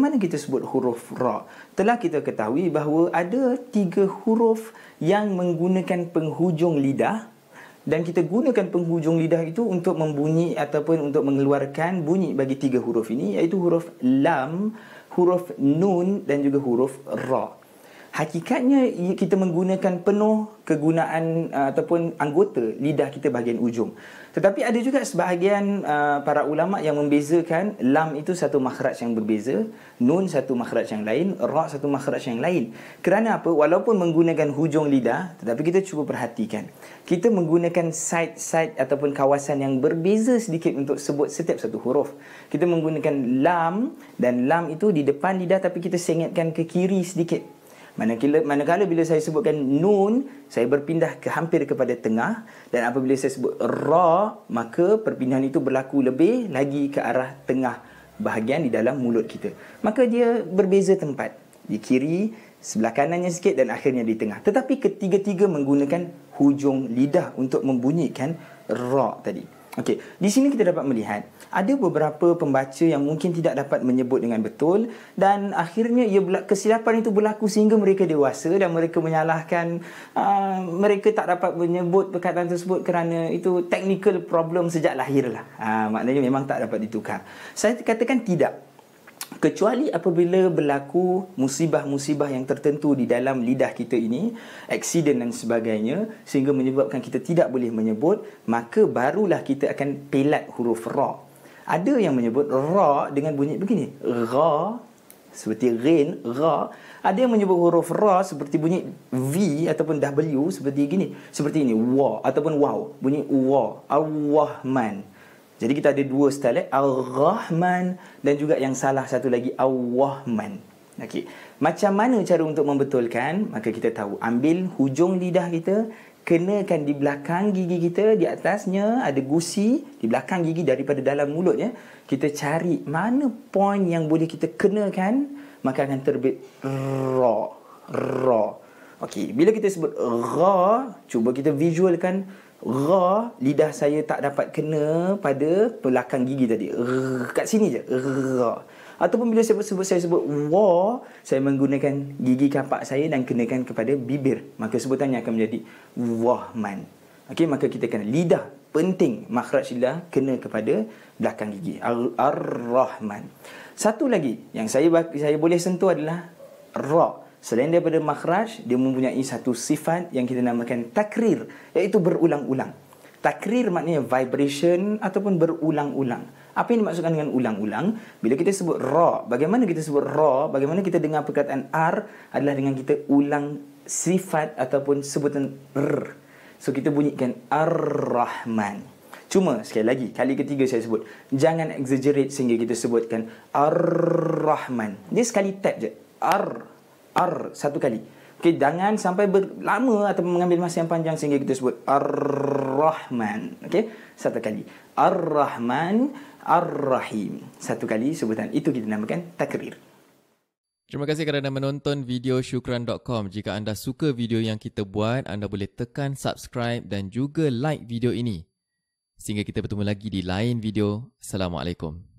mana kita sebut huruf ra? Telah kita ketahui bahawa ada tiga huruf yang menggunakan penghujung lidah dan kita gunakan penghujung lidah itu untuk membunyi ataupun untuk mengeluarkan bunyi bagi tiga huruf ini iaitu huruf lam, huruf nun dan juga huruf ra hakikatnya kita menggunakan penuh kegunaan uh, ataupun anggota lidah kita bahagian ujung tetapi ada juga sebahagian uh, para ulama yang membezakan lam itu satu makhraj yang berbeza nun satu makhraj yang lain ra satu makhraj yang lain kerana apa walaupun menggunakan hujung lidah tetapi kita cuba perhatikan kita menggunakan side-side ataupun kawasan yang berbeza sedikit untuk sebut setiap satu huruf kita menggunakan lam dan lam itu di depan lidah tapi kita sengitkan ke kiri sedikit Manakala, manakala bila saya sebutkan nun, saya berpindah ke hampir kepada tengah. Dan apabila saya sebut ra, maka perpindahan itu berlaku lebih lagi ke arah tengah bahagian di dalam mulut kita. Maka dia berbeza tempat. Di kiri, sebelah kanannya sikit dan akhirnya di tengah. Tetapi ketiga-tiga menggunakan hujung lidah untuk membunyikan ra tadi. Okey, di sini kita dapat melihat ada beberapa pembaca yang mungkin tidak dapat menyebut dengan betul dan akhirnya ia kesilapan itu berlaku sehingga mereka dewasa dan mereka menyalahkan uh, mereka tak dapat menyebut perkataan tersebut kerana itu technical problem sejak lahir lah. Uh, ah, maknanya memang tak dapat ditukar. Saya katakan tidak kecuali apabila berlaku musibah-musibah yang tertentu di dalam lidah kita ini aksiden dan sebagainya sehingga menyebabkan kita tidak boleh menyebut maka barulah kita akan pelat huruf ra ada yang menyebut ra dengan bunyi begini ra seperti rin ra ada yang menyebut huruf ra seperti bunyi v ataupun w seperti gini seperti ini wa ataupun wow bunyi wa allahman jadi kita ada dua style eh. Al rahman dan juga yang salah satu lagi Al wahman Okey. Macam mana cara untuk membetulkan? Maka kita tahu ambil hujung lidah kita kenakan di belakang gigi kita di atasnya ada gusi di belakang gigi daripada dalam mulut ya kita cari mana point yang boleh kita kenakan maka akan terbit ra ra Okey, bila kita sebut ra, cuba kita visualkan ra, lidah saya tak dapat kena pada belakang gigi tadi. R, kat sini je. Ra. Ataupun bila saya sebut saya sebut wa, saya menggunakan gigi kapak saya dan kenakan kepada bibir. Maka sebutannya akan menjadi wahman. Okey, maka kita kena lidah penting makhraj lidah kena kepada belakang gigi. Ar-Rahman. Satu lagi yang saya saya boleh sentuh adalah ra. Selain daripada makhraj, dia mempunyai satu sifat yang kita namakan takrir, iaitu berulang-ulang. Takrir maknanya vibration ataupun berulang-ulang. Apa yang dimaksudkan dengan ulang-ulang? Bila kita sebut ra, bagaimana kita sebut ra, bagaimana kita dengar perkataan ar adalah dengan kita ulang sifat ataupun sebutan r. So kita bunyikan ar-rahman. Cuma sekali lagi, kali ketiga saya sebut, jangan exaggerate sehingga kita sebutkan ar-rahman. Dia sekali tap je. ar ar satu kali. Okey, jangan sampai berlama atau mengambil masa yang panjang sehingga kita sebut ar-rahman. Okey, satu kali. Ar-rahman, ar-rahim. Satu kali sebutan. Itu dinamakan namakan takrir. Terima kasih kerana menonton video syukran.com. Jika anda suka video yang kita buat, anda boleh tekan subscribe dan juga like video ini. Sehingga kita bertemu lagi di lain video. Assalamualaikum.